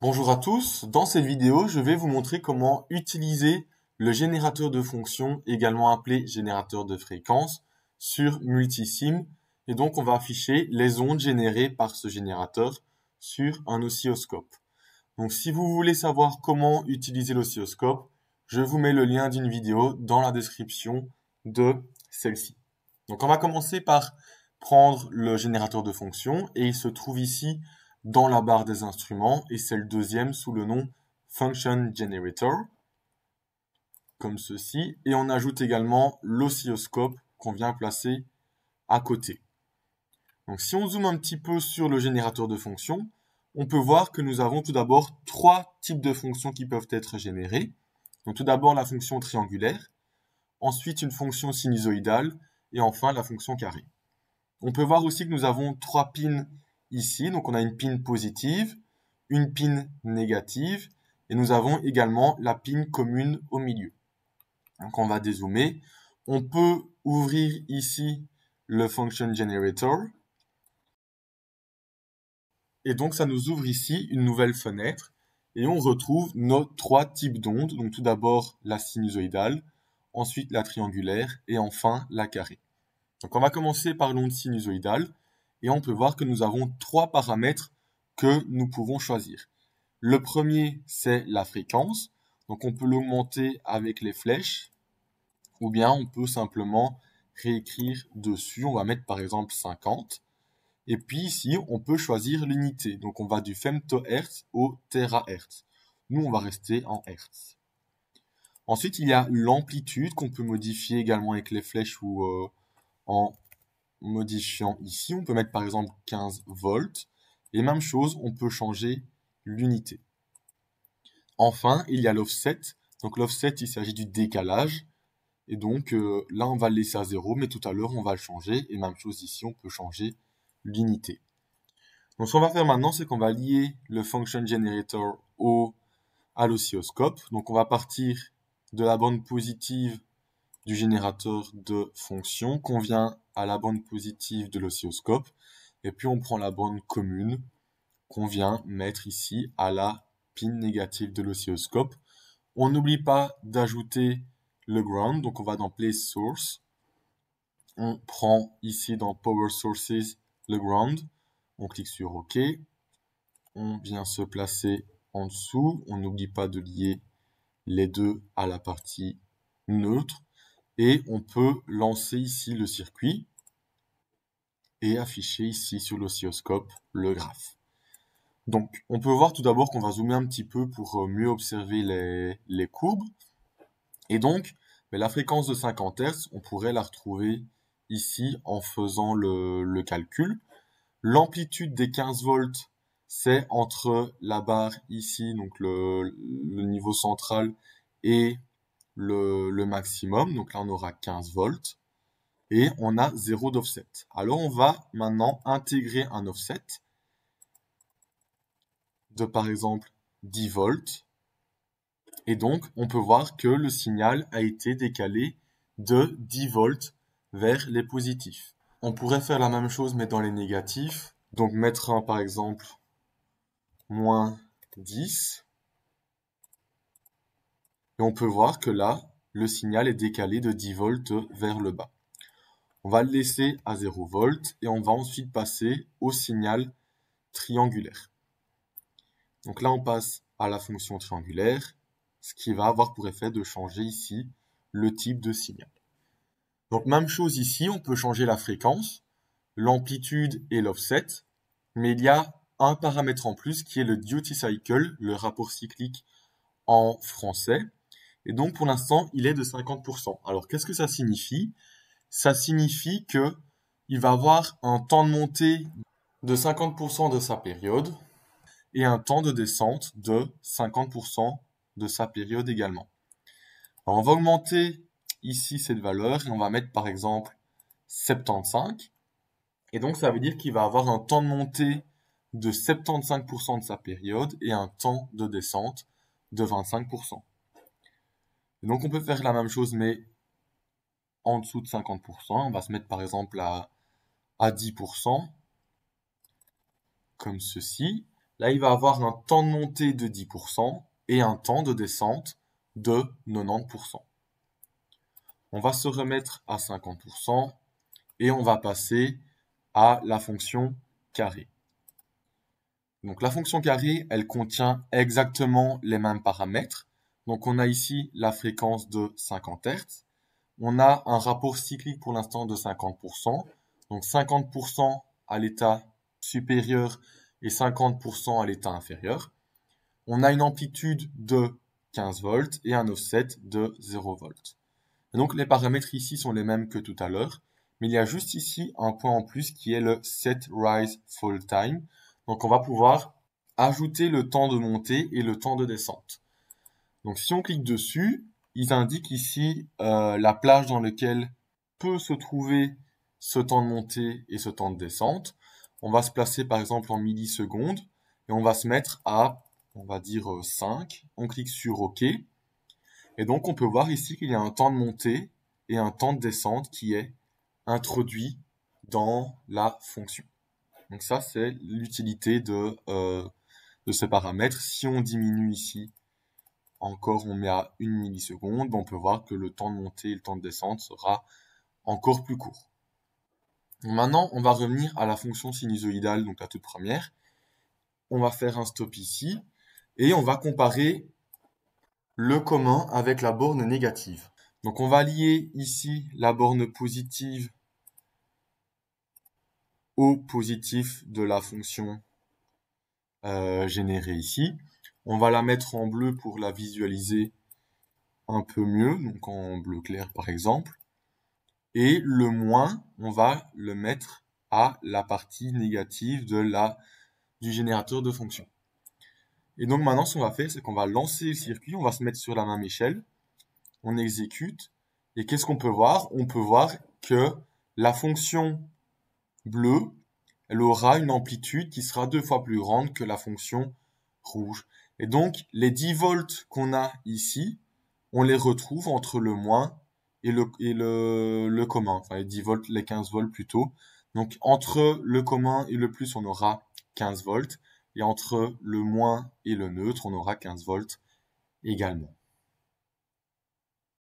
Bonjour à tous, dans cette vidéo je vais vous montrer comment utiliser le générateur de fonctions, également appelé générateur de fréquence, sur Multisim. Et donc on va afficher les ondes générées par ce générateur sur un oscilloscope. Donc si vous voulez savoir comment utiliser l'oscilloscope, je vous mets le lien d'une vidéo dans la description de celle-ci. Donc on va commencer par prendre le générateur de fonctions et il se trouve ici dans la barre des instruments et c'est le deuxième sous le nom Function Generator, comme ceci. Et on ajoute également l'oscilloscope qu'on vient placer à côté. Donc si on zoome un petit peu sur le générateur de fonctions, on peut voir que nous avons tout d'abord trois types de fonctions qui peuvent être générées. Donc tout d'abord la fonction triangulaire, ensuite une fonction sinusoïdale et enfin la fonction carrée. On peut voir aussi que nous avons trois pins ici. Donc on a une pin positive, une pin négative et nous avons également la pin commune au milieu. Donc on va dézoomer. On peut ouvrir ici le function generator. Et donc ça nous ouvre ici une nouvelle fenêtre et on retrouve nos trois types d'ondes. Donc tout d'abord la sinusoïdale, ensuite la triangulaire et enfin la carrée. Donc on va commencer par l'onde sinusoïdale et on peut voir que nous avons trois paramètres que nous pouvons choisir. Le premier, c'est la fréquence. Donc on peut l'augmenter avec les flèches ou bien on peut simplement réécrire dessus. On va mettre par exemple 50. Et puis ici, on peut choisir l'unité. Donc on va du femtohertz au terahertz. Nous, on va rester en hertz. Ensuite, il y a l'amplitude qu'on peut modifier également avec les flèches ou euh, en modifiant ici, on peut mettre par exemple 15 volts. Et même chose, on peut changer l'unité. Enfin, il y a l'offset. Donc l'offset, il s'agit du décalage. Et donc euh, là, on va le laisser à 0, mais tout à l'heure, on va le changer. Et même chose ici, on peut changer l'unité. Donc ce qu'on va faire maintenant, c'est qu'on va lier le function generator au, à l'oscilloscope. Donc on va partir de la bande positive du générateur de fonction qu'on vient à la bande positive de l'oscilloscope. Et puis on prend la bande commune qu'on vient mettre ici à la pin négative de l'oscilloscope. On n'oublie pas d'ajouter le ground, donc on va dans Place Source. On prend ici dans Power Sources le ground. On clique sur OK. On vient se placer en dessous. On n'oublie pas de lier les deux à la partie neutre et on peut lancer ici le circuit et afficher ici sur l'oscilloscope le graphe. Donc on peut voir tout d'abord qu'on va zoomer un petit peu pour euh, mieux observer les, courbes. Et donc ben, la fréquence de 50 Hz, on pourrait la retrouver ici en faisant le, calcul. L'amplitude des 15 volts, c'est entre la barre ici, donc le niveau central, et le, maximum. Donc là, on aura 15 volts et on a 0 d'offset. Alors, on va maintenant intégrer un offset de par exemple 10 volts. Et donc, on peut voir que le signal a été décalé de 10 volts vers les positifs. On pourrait faire la même chose mais dans les négatifs. Donc mettre un par exemple moins 10 et on peut voir que là, le signal est décalé de 10 volts vers le bas. On va le laisser à 0 volts et on va ensuite passer au signal triangulaire. Donc là, on passe à la fonction triangulaire, ce qui va avoir pour effet de changer ici le type de signal. Donc même chose ici, on peut changer la fréquence, l'amplitude et l'offset, mais il y a un paramètre en plus qui est le duty cycle, le rapport cyclique en français, et donc, pour l'instant, il est de 50%. Alors, qu'est-ce que ça signifie Ça signifie que il va avoir un temps de montée de 50% de sa période et un temps de descente de 50% de sa période également. on va augmenter ici cette valeur et on va mettre par exemple 75. Et donc ça veut dire qu'il va avoir un temps de montée de 75% de sa période et un temps de descente de 25% donc on peut faire la même chose, mais en dessous de 50%. On va se mettre par exemple à, à 10%, comme ceci. Là, il va avoir un temps de montée de 10% et un temps de descente de 90%. On va se remettre à 50% et on va passer à la fonction carré. Donc la fonction carré, elle contient exactement les mêmes paramètres. Donc on a ici la fréquence de 50 Hz. On a un rapport cyclique pour l'instant de 50%. Donc 50% à l'état supérieur et 50% à l'état inférieur. On a une amplitude de 15 volts et un offset de 0 volts. donc les paramètres ici sont les mêmes que tout à l'heure, mais il y a juste ici un point en plus qui est le set rise fall time. Donc on va pouvoir ajouter le temps de montée et le temps de descente. Donc si on clique dessus, ils indiquent ici euh, la plage dans laquelle peut se trouver ce temps de montée et ce temps de descente. On va se placer par exemple en millisecondes et on va se mettre à, on va dire 5. Euh, on clique sur OK. Et donc on peut voir ici qu'il y a un temps de montée et un temps de descente qui est introduit dans la fonction. Donc ça c'est l'utilité de, euh, de Si on diminue ici encore on met à 1 milliseconde, on peut voir que le temps de montée et le temps de descente sera encore plus court. Maintenant, on va revenir à la fonction sinusoïdale, donc la toute première. On va faire un stop ici et on va comparer le commun avec la borne négative. Donc on va lier ici la borne positive au positif de la fonction euh, générée ici. On va la mettre en bleu pour la visualiser un peu mieux, donc en bleu clair par exemple. Et le moins, on va le mettre à la partie négative de la, du générateur de fonction. Et donc maintenant, ce qu'on va faire, c'est qu'on va lancer le circuit, on va se mettre sur la même échelle, on exécute, et qu'est-ce qu'on peut voir On peut voir que la fonction bleue, elle aura une amplitude qui sera deux fois plus grande que la fonction rouge. Et donc, les 10 volts qu'on a ici, on les retrouve entre le moins et le, et le, le commun, enfin les 10 volts, les 15 volts plutôt. Donc entre le commun et le plus, on aura 15 volts, et entre le moins et le neutre, on aura 15 volts également.